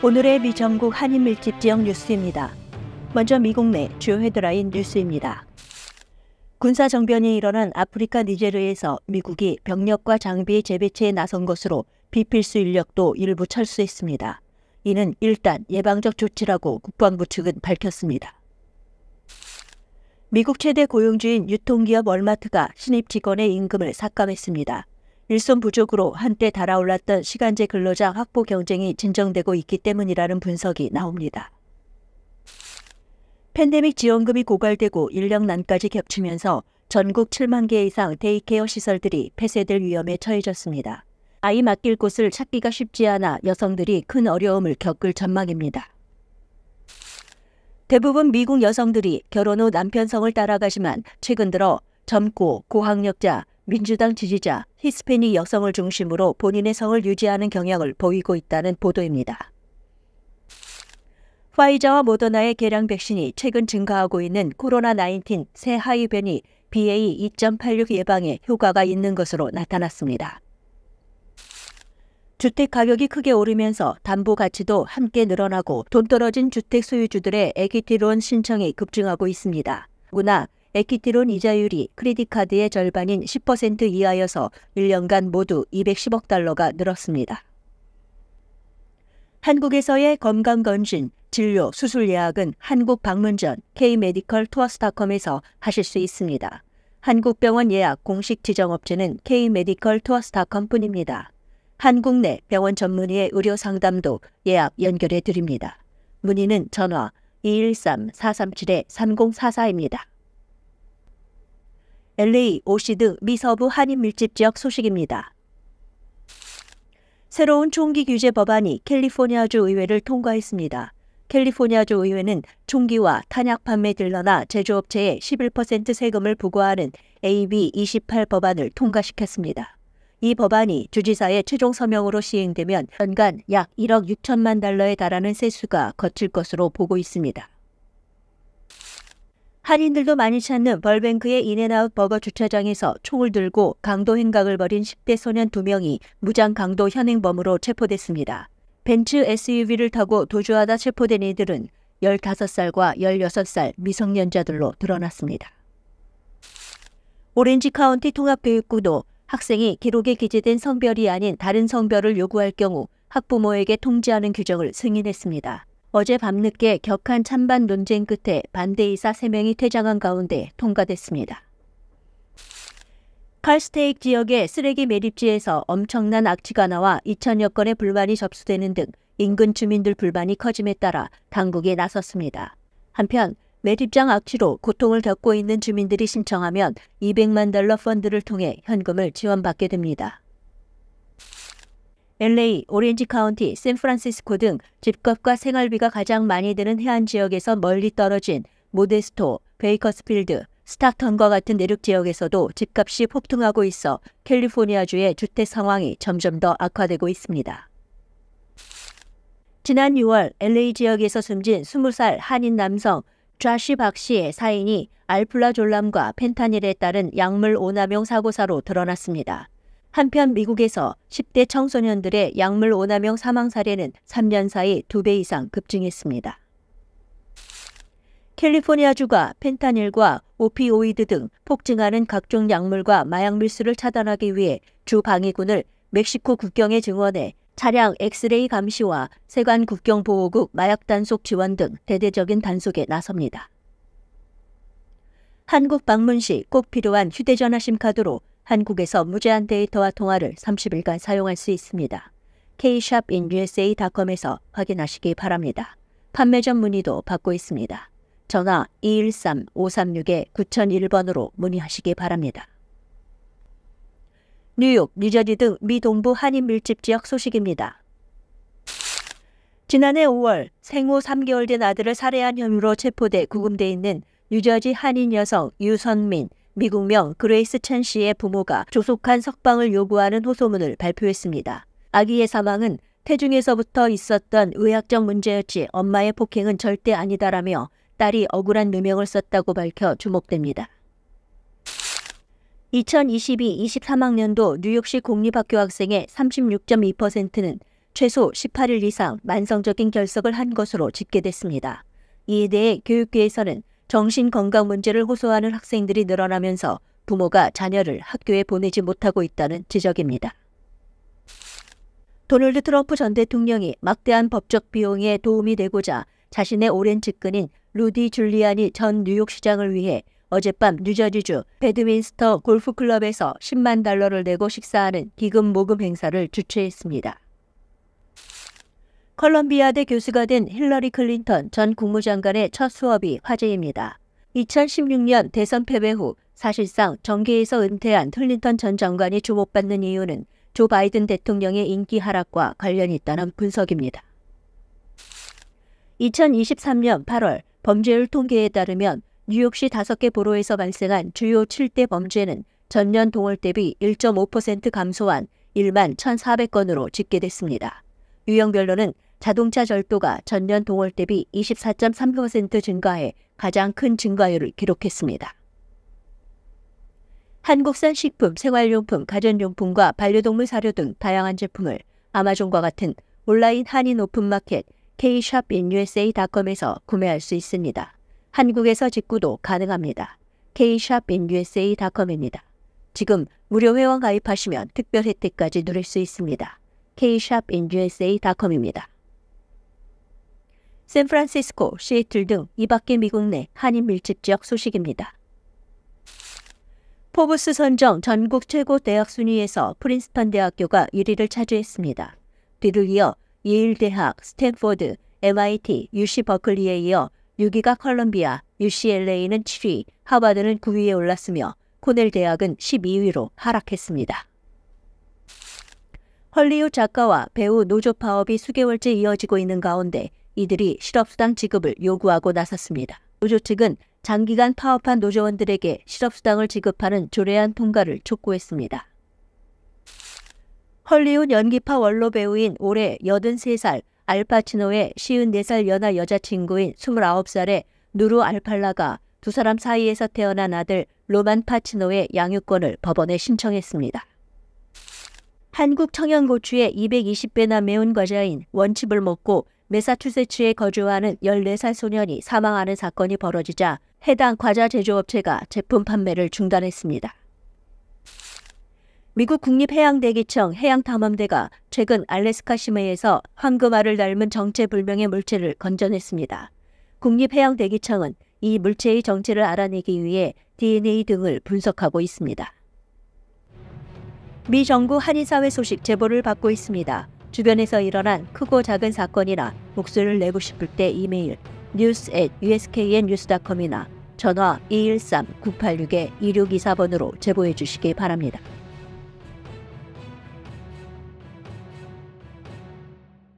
오늘의 미 전국 한인 밀집 지역 뉴스입니다. 먼저 미국 내 주요 헤드라인 뉴스입니다. 군사 정변이 일어난 아프리카 니제르에서 미국이 병력과 장비 재배치에 나선 것으로 비필수 인력도 일부 철수했습니다. 이는 일단 예방적 조치라고 국방부 측은 밝혔습니다. 미국 최대 고용주인 유통기업 월마트가 신입 직원의 임금을 삭감했습니다. 일손 부족으로 한때 달아올랐던 시간제 근로자 확보 경쟁이 진정되고 있기 때문이라는 분석이 나옵니다. 팬데믹 지원금이 고갈되고 인력난까지 겹치면서 전국 7만 개 이상 데이케어 시설들이 폐쇄될 위험에 처해졌습니다. 아이 맡길 곳을 찾기가 쉽지 않아 여성들이 큰 어려움을 겪을 전망입니다. 대부분 미국 여성들이 결혼 후 남편 성을 따라가지만 최근 들어 젊고 고학력자, 민주당 지지자 히스패닉 여성을 중심으로 본인의 성을 유지하는 경향을 보이고 있다는 보도입니다. 화이자와 모더나의 계량 백신이 최근 증가하고 있는 코로나19 새 하위 변이 BA 2.86 예방에 효과가 있는 것으로 나타났습니다. 주택 가격이 크게 오르면서 담보 가치도 함께 늘어나고 돈 떨어진 주택 소유주들의 에기티론 신청이 급증하고 있습니다. 누구나 에퀴티론 이자율이 크레딧카드의 절반인 10% 이하여서 1년간 모두 210억 달러가 늘었습니다. 한국에서의 건강검진, 진료, 수술 예약은 한국 방문 전 K-메디컬 투어스닷컴에서 하실 수 있습니다. 한국병원 예약 공식 지정업체는 K-메디컬 투어스닷컴뿐입니다. 한국 내 병원 전문의의 의료 상담도 예약 연결해 드립니다. 문의는 전화 213-437-3044입니다. LA 오시드 미서부 한인 밀집 지역 소식입니다. 새로운 총기 규제 법안이 캘리포니아주 의회를 통과했습니다. 캘리포니아주 의회는 총기와 탄약 판매 딜러나 제조업체에 11% 세금을 부과하는 AB 28 법안을 통과시켰습니다. 이 법안이 주지사의 최종 서명으로 시행되면 연간 약 1억 6천만 달러에 달하는 세수가 거칠 것으로 보고 있습니다. 한인들도 많이 찾는 벌뱅크의 인앤아웃 버거 주차장에서 총을 들고 강도 행각을 벌인 10대 소년 2명이 무장 강도 현행범으로 체포됐습니다. 벤츠 SUV를 타고 도주하다 체포된 이들은 15살과 16살 미성년자들로 드러났습니다. 오렌지 카운티 통합교육구도 학생이 기록에 기재된 성별이 아닌 다른 성별을 요구할 경우 학부모에게 통지하는 규정을 승인했습니다. 어제 밤늦게 격한 찬반 논쟁 끝에 반대이사 3명이 퇴장한 가운데 통과됐습니다. 칼스테이 지역의 쓰레기 매립지에서 엄청난 악취가 나와 2천여 건의 불만이 접수되는 등 인근 주민들 불만이 커짐에 따라 당국이 나섰습니다. 한편 매립장 악취로 고통을 겪고 있는 주민들이 신청하면 200만 달러 펀드를 통해 현금을 지원받게 됩니다. LA, 오렌지 카운티, 샌프란시스코 등 집값과 생활비가 가장 많이 드는 해안 지역에서 멀리 떨어진 모데스토, 베이커스필드, 스타턴과 같은 내륙 지역에서도 집값이 폭등하고 있어 캘리포니아주의 주택 상황이 점점 더 악화되고 있습니다. 지난 6월 LA 지역에서 숨진 20살 한인 남성 좌시 박 씨의 사인이 알플라졸람과 펜타닐에 따른 약물 오남용 사고사로 드러났습니다. 한편 미국에서 10대 청소년들의 약물 오남용 사망 사례는 3년 사이 2배 이상 급증했습니다. 캘리포니아주가 펜타닐과 오피오이드 등 폭증하는 각종 약물과 마약 밀수를 차단하기 위해 주 방위군을 멕시코 국경에 증원해 차량 엑스레이 감시와 세관 국경 보호국 마약 단속 지원 등 대대적인 단속에 나섭니다. 한국 방문 시 꼭 필요한 휴대전화 심카드로 한국에서 무제한 데이터와 통화를 30일간 사용할 수 있습니다. kshopinusa.com에서 확인하시기 바랍니다. 판매점 문의도 받고 있습니다. 전화 213-536-9001번으로 문의하시기 바랍니다. 뉴욕, 뉴저지 등 미 동부 한인 밀집 지역 소식입니다. 지난해 5월 생후 3개월 된 아들을 살해한 혐의로 체포돼 구금돼 있는 뉴저지 한인 여성 유선민 미국명 그레이스 찬 씨의 부모가 조속한 석방을 요구하는 호소문을 발표했습니다. 아기의 사망은 태중에서부터 있었던 의학적 문제였지 엄마의 폭행은 절대 아니다라며 딸이 억울한 누명을 썼다고 밝혀 주목됩니다. 2022-23학년도 뉴욕시 공립학교 학생의 36.2%는 최소 18일 이상 만성적인 결석을 한 것으로 집계됐습니다. 이에 대해 교육계에서는 정신건강 문제를 호소하는 학생들이 늘어나면서 부모가 자녀를 학교에 보내지 못하고 있다는 지적입니다. 도널드 트럼프 전 대통령이 막대한 법적 비용에 도움이 되고자 자신의 오랜 측근인 루디 줄리안이 전 뉴욕시장을 위해 어젯밤 뉴저지주 배드민스터 골프클럽에서 10만 달러를 내고 식사하는 기금 모금 행사를 주최했습니다. 컬럼비아대 교수가 된 힐러리 클린턴 전 국무장관의 첫 수업이 화제입니다. 2016년 대선 패배 후 사실상 정계에서 은퇴한 클린턴 전 장관이 주목받는 이유는 조 바이든 대통령의 인기 하락과 관련이 있다는 분석입니다. 2023년 8월 범죄율 통계에 따르면 뉴욕시 5개 보로에서 발생한 주요 7대 범죄는 전년 동월 대비 1.5% 감소한 1만 1,400건으로 집계됐습니다. 유형별로는 자동차 절도가 전년 동월 대비 24.3% 증가해 가장 큰 증가율을 기록했습니다. 한국산 식품, 생활용품, 가전용품과 반려동물 사료 등 다양한 제품을 아마존과 같은 온라인 한인 오픈마켓 kshopinUSA.com에서 구매할 수 있습니다. 한국에서 직구도 가능합니다. kshopinUSA.com입니다. 지금 무료 회원 가입하시면 특별 혜택까지 누릴 수 있습니다. kshopinUSA.com입니다. 샌프란시스코, 시애틀 등 이밖의 미국 내 한인 밀집 지역 소식입니다. 포브스 선정 전국 최고 대학 순위에서 프린스턴 대학교가 1위를 차지했습니다. 뒤를 이어 예일 대학, 스탠포드, MIT, UC 버클리에 이어 6위가 컬럼비아, UCLA는 7위, 하버드는 9위에 올랐으며 코넬 대학은 12위로 하락했습니다. 헐리우드 작가와 배우 노조 파업이 수개월째 이어지고 있는 가운데 이들이 실업수당 지급을 요구하고 나섰습니다. 노조 측은 장기간 파업한 노조원들에게 실업수당을 지급하는 조례안 통과를 촉구했습니다. 헐리우드 연기파 원로 배우인 올해 83살 알파치노의 54살 연하 여자친구인 29살의 누루 알팔라가 두 사람 사이에서 태어난 아들 로만 파치노의 양육권을 법원에 신청했습니다. 한국 청양고추의 220배나 매운 과자인 원칩을 먹고 메사추세츠에 거주하는 14살 소년이 사망하는 사건이 벌어지자 해당 과자 제조업체가 제품 판매를 중단했습니다. 미국 국립해양대기청 해양탐험대가 최근 알래스카 심해에서 황금알을 닮은 정체불명의 물체를 건져냈습니다. 국립해양대기청은 이 물체의 정체를 알아내기 위해 DNA 등을 분석하고 있습니다. 미 정부 한인사회 소식 제보를 받고 있습니다. 주변에서 일어난 크고 작은 사건이나 목소리를 내고 싶을 때 이메일 news usknnews.com이나 전화 213-986-2624번으로 제보해 주시기 바랍니다.